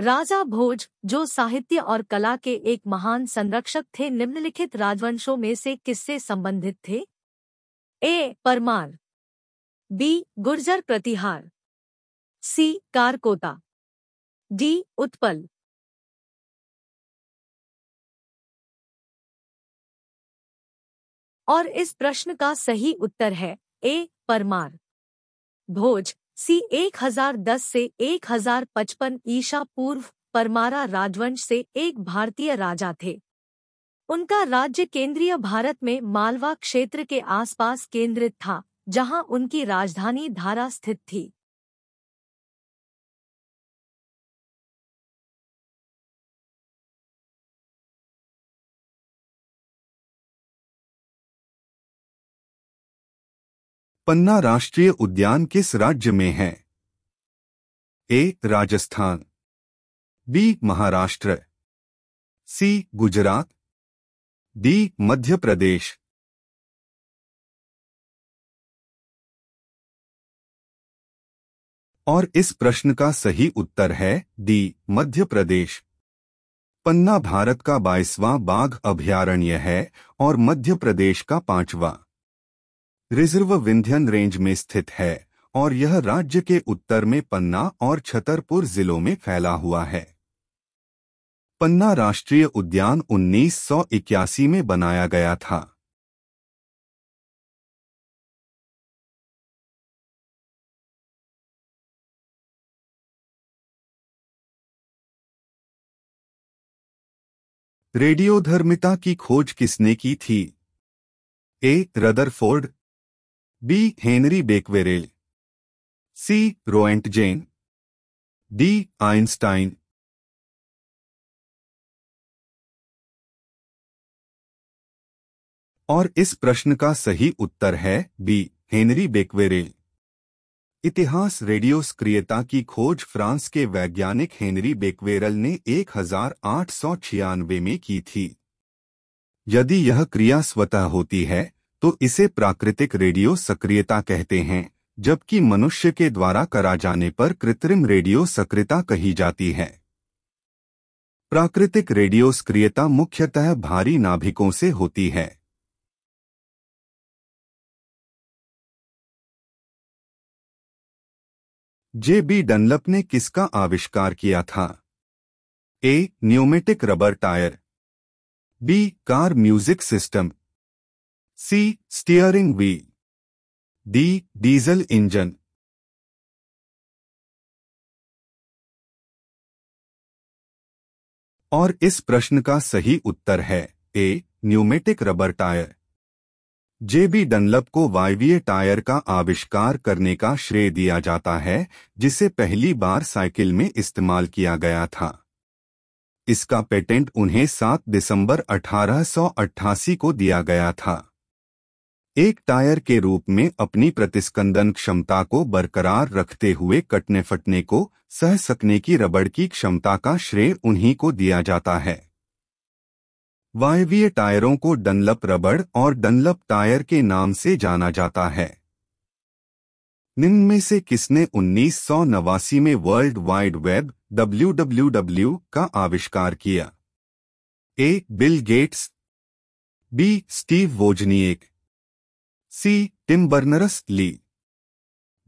राजा भोज जो साहित्य और कला के एक महान संरक्षक थे निम्नलिखित राजवंशों में से किससे संबंधित थे A Parmar B Gurjar Pratihara C Karkota D Utpal और इस प्रश्न का सही उत्तर है ए परमार भोज सी 1010 से 1055 ईशा पूर्व परमारा राजवंश से एक भारतीय राजा थे उनका राज्य केंद्रीय भारत में मालवा क्षेत्र के आसपास केंद्रित था जहां उनकी राजधानी धारा स्थित थी पन्ना राष्ट्रीय उद्यान किस राज्य में है A Rajasthan B Maharashtra C Gujarat D Madhya Pradesh और इस प्रश्न का सही उत्तर है डी मध्य प्रदेश पन्ना भारत का बाईसवां बाघ अभयारण्य है और मध्य प्रदेश का पांचवा रिजर्व विंध्यन रेंज में स्थित है और यह राज्य के उत्तर में पन्ना और छतरपुर जिलों में फैला हुआ है पन्ना राष्ट्रीय उद्यान 1981 में बनाया गया था रेडियोधर्मिता की खोज किसने की थी A Rutherford B Henry Becquerel C Roentgen D Einstein और इस प्रश्न का सही उत्तर है बी हेनरी बेक्वेरेल इतिहास रेडियो सक्रियता की खोज फ्रांस के वैज्ञानिक हेनरी बेक्वेरल ने एक में की थी यदि यह क्रिया स्वतः होती है तो इसे प्राकृतिक रेडियो सक्रियता कहते हैं जबकि मनुष्य के द्वारा करा जाने पर कृत्रिम रेडियो सक्रियता कही जाती है प्राकृतिक रेडियो सक्रियता मुख्यतः भारी नाभिकों से होती है जे बी डनलप ने किसका आविष्कार किया था A pneumatic rubber tyre B car music system C. Steering wheel D. Diesel engine और इस प्रश्न का सही उत्तर है A pneumatic rubber tyre J B Dunlop को वायवीय टायर का आविष्कार करने का श्रेय दिया जाता है जिसे पहली बार साइकिल में इस्तेमाल किया गया था इसका पेटेंट उन्हें 7 दिसंबर 1888 को दिया गया था एक टायर के रूप में अपनी प्रतिस्कंदन क्षमता को बरकरार रखते हुए कटने फटने को सह सकने की रबड़ की क्षमता का श्रेय उन्हीं को दिया जाता है वायवीय टायरों को डनलप रबड़ और डनलप टायर के नाम से जाना जाता है निम्न से किसने उन्नीस में वर्ल्ड वाइड वेब डब्ल्यू का आविष्कार किया A Bill Gates B Steve Wozniak C Tim Berners Lee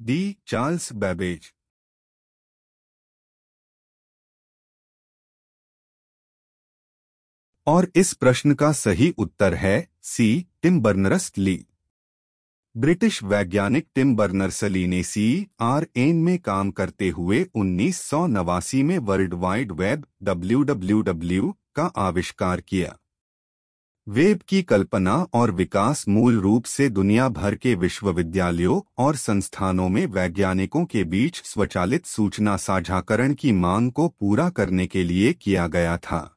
D Charles Babbage और इस प्रश्न का सही उत्तर है C Tim Berners Lee British वैज्ञानिक टिम बर्नर्सली ने सी आर एन में काम करते हुए उन्नीस में वर्ल्ड वाइड वेब डब्ल्यू का आविष्कार किया वेब की कल्पना और विकास मूल रूप से दुनिया भर के विश्वविद्यालयों और संस्थानों में वैज्ञानिकों के बीच स्वचालित सूचना साझाकरण की मांग को पूरा करने के लिए किया गया था